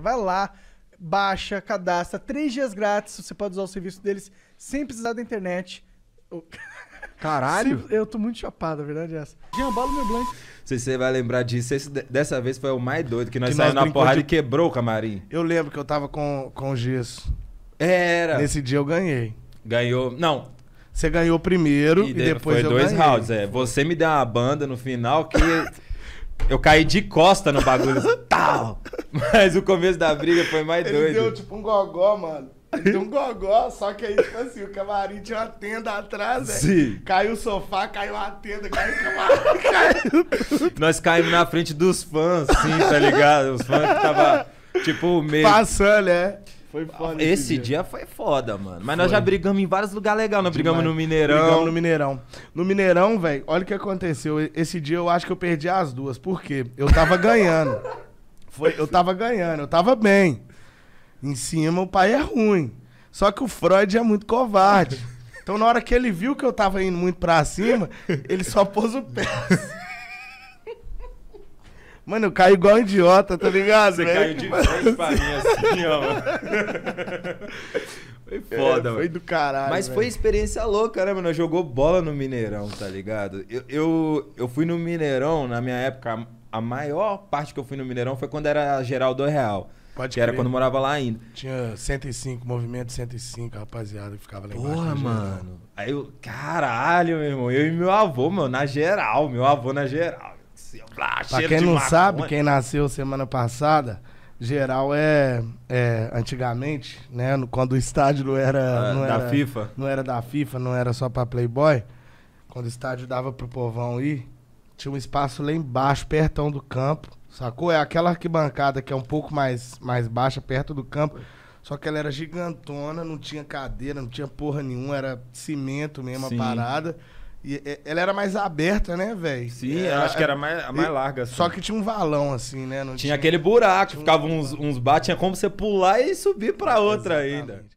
Vai lá, baixa, cadastra, três dias grátis, você pode usar o serviço deles sem precisar da internet. Caralho! Eu tô muito chapado, a verdade é essa. Jean Balo meu blanco. se você vai lembrar disso. Esse, dessa vez foi o mais doido, que nós que saímos nós na porrada de... e quebrou o camarim. Eu lembro que eu tava com, com gesso. Era. Nesse dia eu ganhei. Ganhou. Não. Você ganhou primeiro e, e depois foi eu dois ganhei. rounds, é. Você me deu uma banda no final que eu caí de costa no bagulho. Tal! Mas o começo da briga foi mais ele doido. Ele deu tipo um gogó, mano. Ele deu um gogó, só que aí, tipo assim, o camarim tinha uma tenda atrás, né? Sim. Caiu o sofá, caiu a tenda, caiu o camarim, caiu Nós caímos na frente dos fãs, sim, tá ligado? Os fãs que tava, tipo, meio... Passando, é. Foi foda. Esse, esse dia. dia. foi foda, mano. Mas foi. nós já brigamos em vários lugares legais. Nós brigamos no Mineirão. Brigamos no Mineirão. No Mineirão, velho, olha o que aconteceu. Esse dia eu acho que eu perdi as duas. Por quê? Eu tava ganhando. Foi, eu tava ganhando, eu tava bem. Em cima o pai é ruim. Só que o Freud é muito covarde. Então na hora que ele viu que eu tava indo muito pra cima, ele só pôs o pé. Mano, eu caí igual um idiota, tá ligado? Você véio? caiu de frente pra mim assim, ó. Foi foda, é, Foi do caralho. Mas véio. foi experiência louca, né, mano? Jogou bola no Mineirão, tá ligado? Eu, eu, eu fui no Mineirão, na minha época, a maior parte que eu fui no Mineirão foi quando era geral do real. Pode que crer. era quando eu morava lá ainda. Tinha 105, movimento 105, rapaziada, que ficava lá embaixo. Porra, mano. Aí eu, caralho, meu irmão. Eu e meu avô, meu na geral. Meu avô na geral. É Blá, pra quem não maconha. sabe, quem nasceu semana passada, geral é, é antigamente, né? quando o estádio não era. Ah, não da era, FIFA. Não era da FIFA, não era só pra Playboy. Quando o estádio dava pro povão ir, tinha um espaço lá embaixo, pertão do campo. Sacou? É aquela arquibancada que é um pouco mais, mais baixa, perto do campo. Só que ela era gigantona, não tinha cadeira, não tinha porra nenhuma, era cimento mesmo Sim. a parada. E, é, ela era mais aberta, né, velho? Sim, é, acho que é, era mais, mais e, larga. Assim. Só que tinha um valão, assim, né? Tinha, tinha, aquele buraco, tinha um... ficava uns, uns bar, tinha como você pular e subir pra outra Exatamente. ainda.